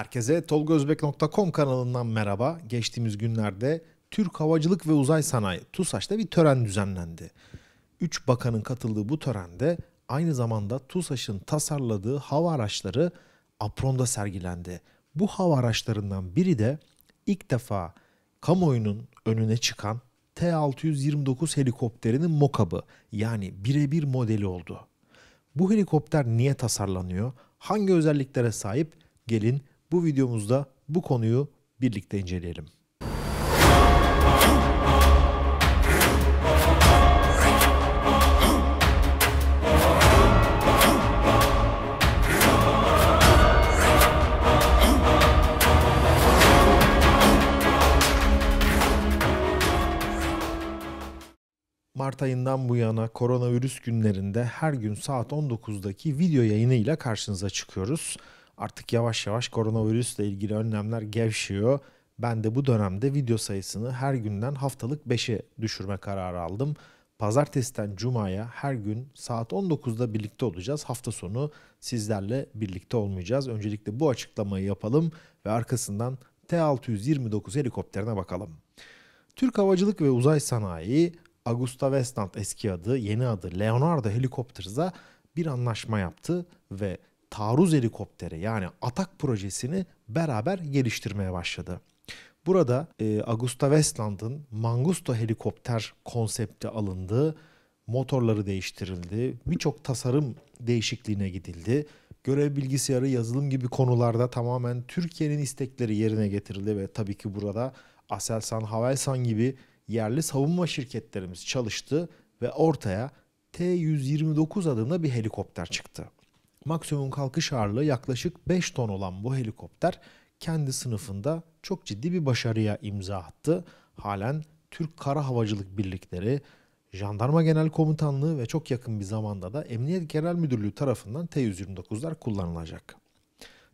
Herkese tolgozbek.com kanalından merhaba. Geçtiğimiz günlerde Türk Havacılık ve Uzay Sanayi TUSAŞ'ta bir tören düzenlendi. Üç bakanın katıldığı bu törende aynı zamanda TUSAŞ'ın tasarladığı hava araçları Apron'da sergilendi. Bu hava araçlarından biri de ilk defa kamuoyunun önüne çıkan T-629 helikopterinin mokabı yani birebir modeli oldu. Bu helikopter niye tasarlanıyor? Hangi özelliklere sahip? Gelin bu videomuzda bu konuyu birlikte inceleyelim. Mart ayından bu yana koronavirüs günlerinde her gün saat 19'daki video yayınıyla karşınıza çıkıyoruz. Artık yavaş yavaş koronavirüsle ilgili önlemler gevşiyor. Ben de bu dönemde video sayısını her günden haftalık 5'e düşürme kararı aldım. Pazartesiden Cuma'ya her gün saat 19'da birlikte olacağız. Hafta sonu sizlerle birlikte olmayacağız. Öncelikle bu açıklamayı yapalım ve arkasından T-629 helikopterine bakalım. Türk Havacılık ve Uzay Sanayi, Augusta Westland eski adı, yeni adı Leonardo Helicopters'a bir anlaşma yaptı ve taarruz helikopteri yani atak projesini beraber geliştirmeye başladı. Burada e, Augusta Westland'ın Mangusta helikopter konsepti alındı, motorları değiştirildi, birçok tasarım değişikliğine gidildi. Görev bilgisayarı, yazılım gibi konularda tamamen Türkiye'nin istekleri yerine getirildi ve tabii ki burada Aselsan, Havelsan gibi yerli savunma şirketlerimiz çalıştı ve ortaya T-129 adında bir helikopter çıktı maksimum kalkış ağırlığı yaklaşık 5 ton olan bu helikopter kendi sınıfında çok ciddi bir başarıya imza attı. Halen Türk Kara Havacılık Birlikleri, Jandarma Genel Komutanlığı ve çok yakın bir zamanda da Emniyet Genel Müdürlüğü tarafından T-129'lar kullanılacak.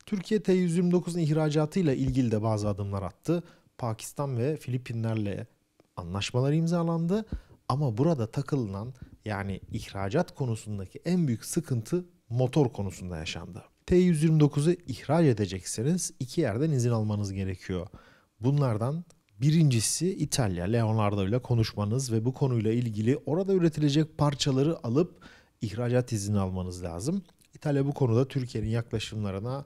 Türkiye T-129'un ihracatıyla ilgili de bazı adımlar attı. Pakistan ve Filipinlerle anlaşmalar imzalandı. Ama burada takılınan yani ihracat konusundaki en büyük sıkıntı motor konusunda yaşandı. T129'u ihraç edecekseniz iki yerden izin almanız gerekiyor. Bunlardan birincisi İtalya Leonardo ile konuşmanız ve bu konuyla ilgili orada üretilecek parçaları alıp ihracat izni almanız lazım. İtalya bu konuda Türkiye'nin yaklaşımlarına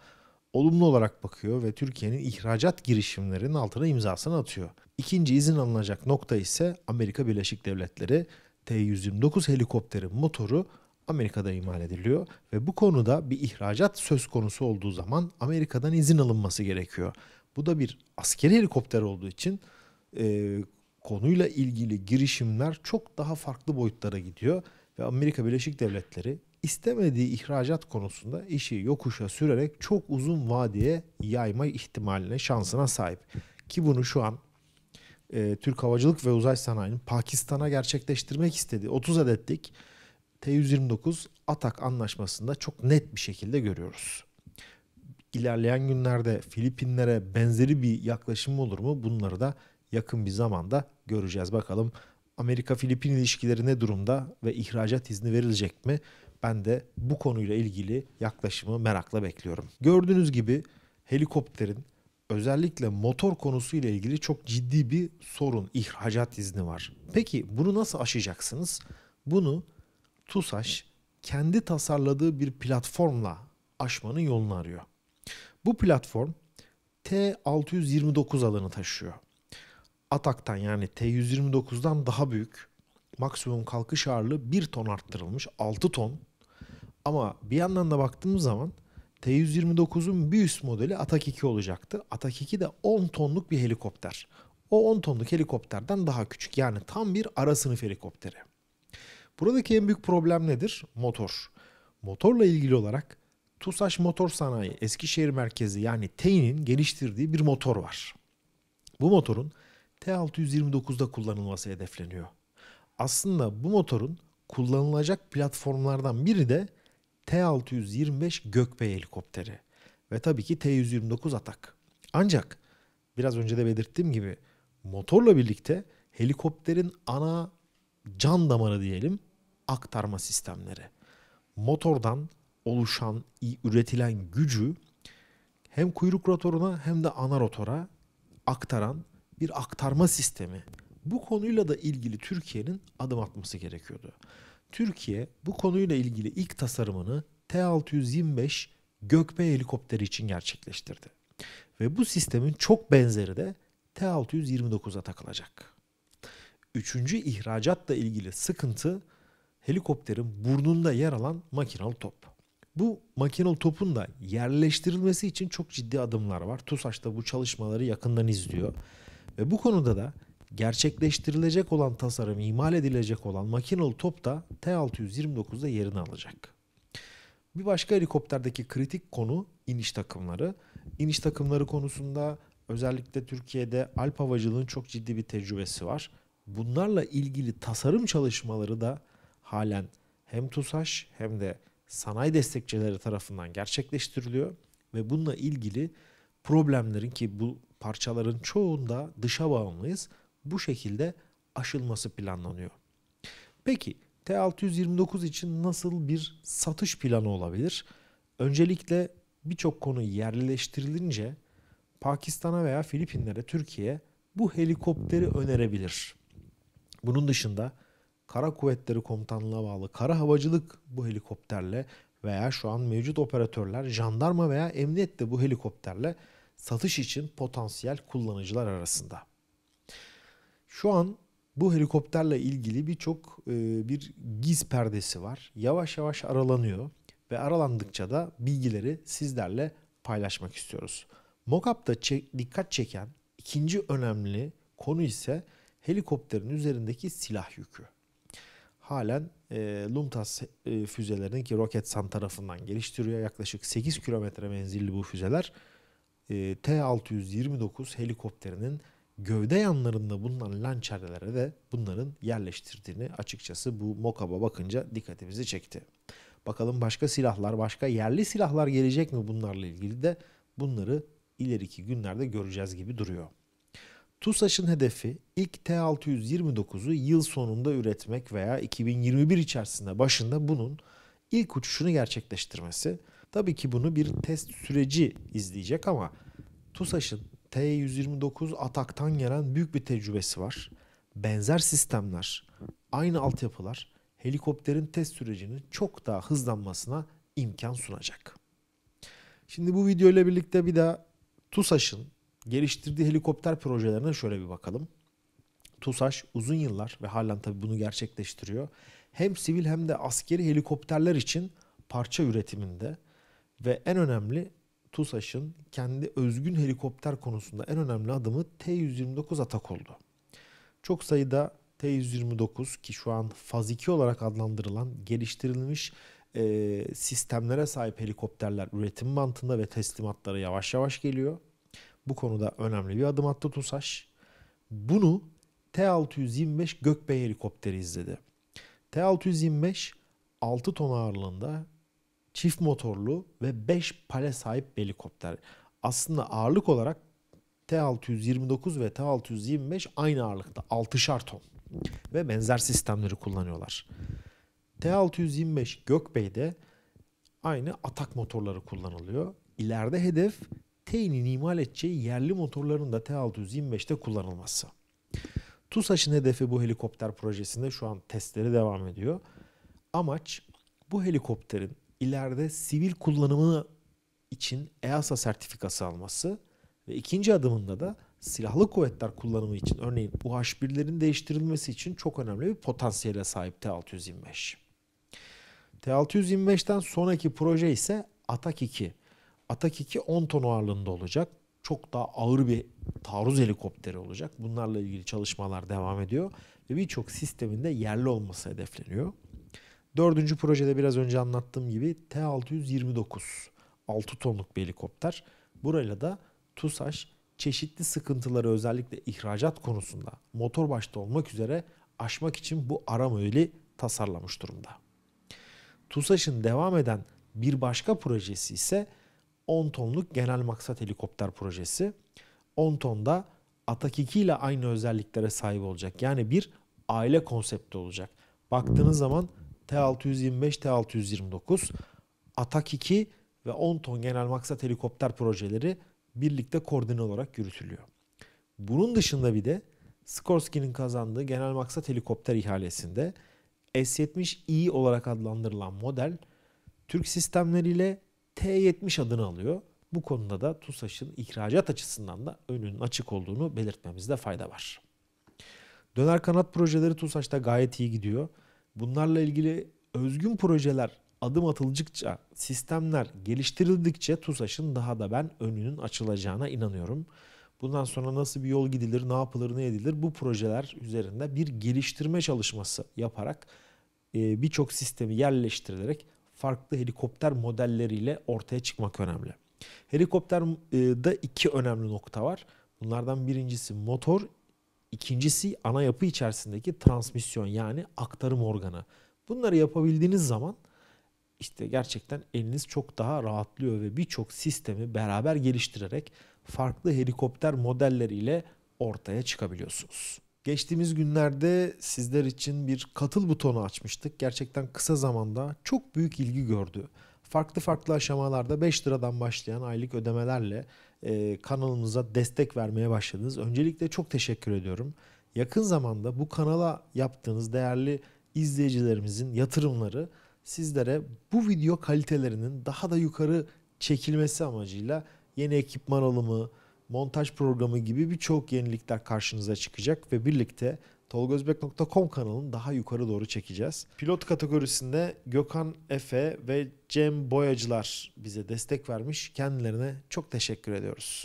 olumlu olarak bakıyor ve Türkiye'nin ihracat girişimlerinin altına imzasını atıyor. İkinci izin alınacak nokta ise Amerika Birleşik Devletleri T-129 helikopterin motoru Amerika'da imal ediliyor ve bu konuda bir ihracat söz konusu olduğu zaman Amerika'dan izin alınması gerekiyor. Bu da bir askeri helikopter olduğu için e, konuyla ilgili girişimler çok daha farklı boyutlara gidiyor ve Amerika Birleşik Devletleri istemediği ihracat konusunda işi yokuşa sürerek çok uzun vadeye yayma ihtimaline, şansına sahip. Ki bunu şu an e, Türk Havacılık ve Uzay Sanayi'nin Pakistan'a gerçekleştirmek istediği 30 adetlik T-129 Atak anlaşmasında çok net bir şekilde görüyoruz. İlerleyen günlerde Filipinlere benzeri bir yaklaşım olur mu? Bunları da yakın bir zamanda göreceğiz. Bakalım Amerika-Filipin ilişkileri ne durumda ve ihracat izni verilecek mi? Ben de bu konuyla ilgili yaklaşımı merakla bekliyorum. Gördüğünüz gibi helikopterin özellikle motor konusuyla ilgili çok ciddi bir sorun ihracat izni var. Peki bunu nasıl aşacaksınız? Bunu TUSAŞ kendi tasarladığı bir platformla aşmanın yolunu arıyor. Bu platform T629 alanı taşıyor. Atak'tan yani T129'dan daha büyük maksimum kalkış ağırlığı 1 ton arttırılmış 6 ton. Ama bir yandan da baktığımız zaman T129'un bir üst modeli Atak 2 olacaktı. Atak 2 de 10 tonluk bir helikopter. O 10 tonluk helikopterden daha küçük yani tam bir ara sınıf helikopteri. Buradaki en büyük problem nedir? Motor. Motorla ilgili olarak TUSAŞ Motor Sanayi Eskişehir merkezi yani TEİ'nin geliştirdiği bir motor var. Bu motorun T629'da kullanılması hedefleniyor. Aslında bu motorun kullanılacak platformlardan biri de T625 Gökbey helikopteri ve tabii ki T129 Atak. Ancak biraz önce de belirttiğim gibi motorla birlikte helikopterin ana can damarı diyelim aktarma sistemleri. Motordan oluşan, üretilen gücü hem kuyruk rotoruna hem de ana rotora aktaran bir aktarma sistemi. Bu konuyla da ilgili Türkiye'nin adım atması gerekiyordu. Türkiye bu konuyla ilgili ilk tasarımını T-625 Gökbe helikopteri için gerçekleştirdi. Ve bu sistemin çok benzeri de T-629'a takılacak. Üçüncü ihracatla ilgili sıkıntı helikopterin burnunda yer alan makinalı top. Bu makinalı topun da yerleştirilmesi için çok ciddi adımlar var. TUSAŞ da bu çalışmaları yakından izliyor. Ve bu konuda da gerçekleştirilecek olan tasarım, imal edilecek olan makinalı top da T-629'da yerini alacak. Bir başka helikopterdeki kritik konu iniş takımları. İniş takımları konusunda özellikle Türkiye'de Alp havacılığının çok ciddi bir tecrübesi var. Bunlarla ilgili tasarım çalışmaları da halen hem TUSAŞ hem de sanayi destekçileri tarafından gerçekleştiriliyor ve bununla ilgili problemlerin ki bu parçaların çoğunda dışa bağımlıyız bu şekilde aşılması planlanıyor. Peki T629 için nasıl bir satış planı olabilir? Öncelikle birçok konu yerleştirilince Pakistan'a veya Filipinlere Türkiye bu helikopteri önerebilir. Bunun dışında Kara Kuvvetleri Komutanlığı'na bağlı kara havacılık bu helikopterle veya şu an mevcut operatörler jandarma veya emniyet de bu helikopterle satış için potansiyel kullanıcılar arasında. Şu an bu helikopterle ilgili birçok e, bir giz perdesi var. Yavaş yavaş aralanıyor ve aralandıkça da bilgileri sizlerle paylaşmak istiyoruz. Mockup'ta çek, dikkat çeken ikinci önemli konu ise helikopterin üzerindeki silah yükü halen e, Lumtas e, füzelerini ki Roketsan tarafından geliştiriyor. Yaklaşık 8 kilometre menzilli bu füzeler e, T-629 helikopterinin gövde yanlarında bulunan lançerlere de bunların yerleştirdiğini açıkçası bu mokaba bakınca dikkatimizi çekti. Bakalım başka silahlar, başka yerli silahlar gelecek mi bunlarla ilgili de bunları ileriki günlerde göreceğiz gibi duruyor. TUSAŞ'ın hedefi ilk T629'u yıl sonunda üretmek veya 2021 içerisinde başında bunun ilk uçuşunu gerçekleştirmesi. Tabii ki bunu bir test süreci izleyecek ama TUSAŞ'ın T129 Atak'tan gelen büyük bir tecrübesi var. Benzer sistemler, aynı altyapılar helikopterin test sürecinin çok daha hızlanmasına imkan sunacak. Şimdi bu videoyla birlikte bir daha TUSAŞ'ın geliştirdiği helikopter projelerine şöyle bir bakalım. TUSAŞ uzun yıllar ve halen tabi bunu gerçekleştiriyor. Hem sivil hem de askeri helikopterler için parça üretiminde ve en önemli TUSAŞ'ın kendi özgün helikopter konusunda en önemli adımı T-129 Atak oldu. Çok sayıda T-129 ki şu an faz 2 olarak adlandırılan geliştirilmiş e, sistemlere sahip helikopterler üretim mantığında ve teslimatları yavaş yavaş geliyor. Bu konuda önemli bir adım attı TUSAŞ. Bunu T-625 Gökbey helikopteri izledi. T-625 6 ton ağırlığında çift motorlu ve 5 pale sahip bir helikopter. Aslında ağırlık olarak T-629 ve T-625 aynı ağırlıkta 6'şar ton ve benzer sistemleri kullanıyorlar. T-625 Gökbey'de aynı atak motorları kullanılıyor. İleride hedef Teyni'nin imal edeceği yerli motorların da T625'te kullanılması. TUSAŞ'ın hedefi bu helikopter projesinde şu an testleri devam ediyor. Amaç bu helikopterin ileride sivil kullanımı için EASA sertifikası alması ve ikinci adımında da silahlı kuvvetler kullanımı için örneğin UH-1'lerin değiştirilmesi için çok önemli bir potansiyele sahip T-625. T-625'ten sonraki proje ise Atak 2. Atak 2 10 ton ağırlığında olacak. Çok daha ağır bir taarruz helikopteri olacak. Bunlarla ilgili çalışmalar devam ediyor. Ve birçok sisteminde yerli olması hedefleniyor. Dördüncü projede biraz önce anlattığım gibi T-629 6 tonluk bir helikopter. Burayla da TUSAŞ çeşitli sıkıntıları özellikle ihracat konusunda motor başta olmak üzere aşmak için bu ara öyle tasarlamış durumda. TUSAŞ'ın devam eden bir başka projesi ise 10 tonluk genel maksat helikopter projesi. 10 tonda Atak 2 ile aynı özelliklere sahip olacak. Yani bir aile konsepti olacak. Baktığınız zaman T625, T629, Atak 2 ve 10 ton genel maksat helikopter projeleri birlikte koordine olarak yürütülüyor. Bunun dışında bir de Skorsky'nin kazandığı genel maksat helikopter ihalesinde S-70i e olarak adlandırılan model Türk sistemleriyle T70 adını alıyor. Bu konuda da TUSAŞ'ın ihracat açısından da önünün açık olduğunu belirtmemizde fayda var. Döner kanat projeleri TUSAŞ'ta gayet iyi gidiyor. Bunlarla ilgili özgün projeler adım atılacakça, sistemler geliştirildikçe TUSAŞ'ın daha da ben önünün açılacağına inanıyorum. Bundan sonra nasıl bir yol gidilir, ne yapılır, ne edilir bu projeler üzerinde bir geliştirme çalışması yaparak e, birçok sistemi yerleştirilerek farklı helikopter modelleriyle ortaya çıkmak önemli. Helikopterde iki önemli nokta var. Bunlardan birincisi motor, ikincisi ana yapı içerisindeki transmisyon yani aktarım organı. Bunları yapabildiğiniz zaman işte gerçekten eliniz çok daha rahatlıyor ve birçok sistemi beraber geliştirerek farklı helikopter modelleriyle ortaya çıkabiliyorsunuz. Geçtiğimiz günlerde sizler için bir katıl butonu açmıştık. Gerçekten kısa zamanda çok büyük ilgi gördü. Farklı farklı aşamalarda 5 liradan başlayan aylık ödemelerle e, kanalımıza destek vermeye başladınız. Öncelikle çok teşekkür ediyorum. Yakın zamanda bu kanala yaptığınız değerli izleyicilerimizin yatırımları sizlere bu video kalitelerinin daha da yukarı çekilmesi amacıyla yeni ekipman alımı, montaj programı gibi birçok yenilikler karşınıza çıkacak ve birlikte tolgozbek.com kanalını daha yukarı doğru çekeceğiz. Pilot kategorisinde Gökhan Efe ve Cem Boyacılar bize destek vermiş. Kendilerine çok teşekkür ediyoruz.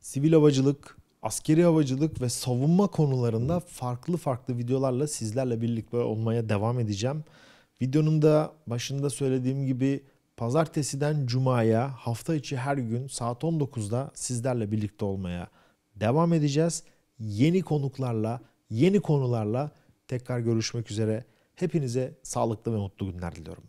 Sivil havacılık, askeri havacılık ve savunma konularında farklı farklı videolarla sizlerle birlikte olmaya devam edeceğim. Videonun da başında söylediğim gibi Pazartesiden Cuma'ya hafta içi her gün saat 19'da sizlerle birlikte olmaya devam edeceğiz. Yeni konuklarla, yeni konularla tekrar görüşmek üzere. Hepinize sağlıklı ve mutlu günler diliyorum.